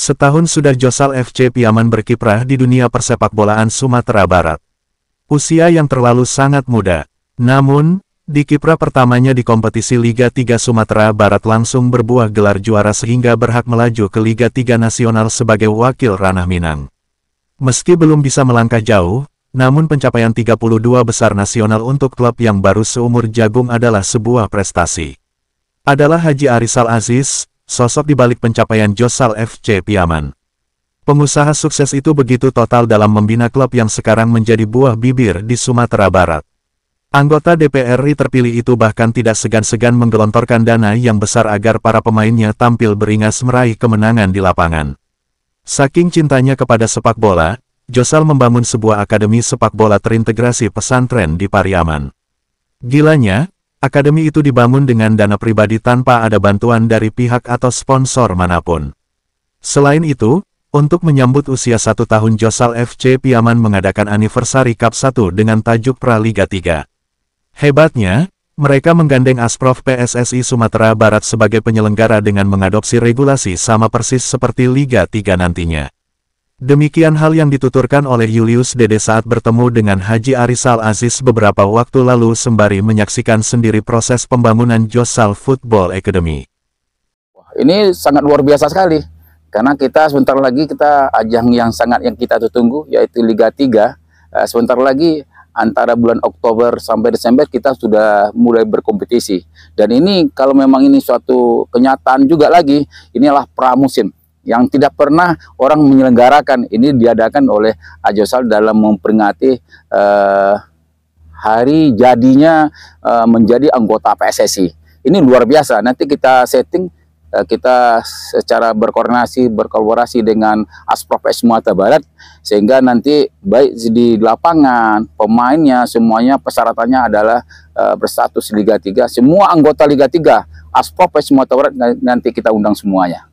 Setahun sudah Josal FC Piaman berkiprah di dunia persepak bolaan Sumatera Barat. Usia yang terlalu sangat muda. Namun, di kiprah pertamanya di kompetisi Liga 3 Sumatera Barat langsung berbuah gelar juara sehingga berhak melaju ke Liga 3 Nasional sebagai wakil ranah Minang. Meski belum bisa melangkah jauh, namun pencapaian 32 besar nasional untuk klub yang baru seumur jagung adalah sebuah prestasi. Adalah Haji Arisal Aziz, sosok di balik pencapaian Josal FC Piaman. Pengusaha sukses itu begitu total dalam membina klub yang sekarang menjadi buah bibir di Sumatera Barat. Anggota DPR RI terpilih itu bahkan tidak segan-segan menggelontorkan dana yang besar agar para pemainnya tampil beringas meraih kemenangan di lapangan. Saking cintanya kepada sepak bola, Josal membangun sebuah akademi sepak bola terintegrasi pesantren di Pariaman. Gilanya, Akademi itu dibangun dengan dana pribadi tanpa ada bantuan dari pihak atau sponsor manapun. Selain itu, untuk menyambut usia satu tahun Josal FC Piaman mengadakan anniversary Cup 1 dengan tajuk Praliga 3. Hebatnya, mereka menggandeng Asprof PSSI Sumatera Barat sebagai penyelenggara dengan mengadopsi regulasi sama persis seperti Liga 3 nantinya. Demikian hal yang dituturkan oleh Julius Dede saat bertemu dengan Haji Arisal Aziz beberapa waktu lalu sembari menyaksikan sendiri proses pembangunan Josal Football Academy. Ini sangat luar biasa sekali, karena kita sebentar lagi kita ajang yang sangat yang kita tunggu yaitu Liga 3. Eh, sebentar lagi antara bulan Oktober sampai Desember kita sudah mulai berkompetisi. Dan ini kalau memang ini suatu kenyataan juga lagi, inilah pramusim yang tidak pernah orang menyelenggarakan ini diadakan oleh Ajosal dalam memperingati uh, hari jadinya uh, menjadi anggota PSSI. Ini luar biasa. Nanti kita setting eh, kita secara berkoordinasi berkolaborasi dengan Asprof Sumatera Barat sehingga nanti baik di lapangan pemainnya semuanya persyaratannya adalah uh, berstatus Liga 3 semua anggota Liga 3 Asprof Sumatera Barat nanti kita undang semuanya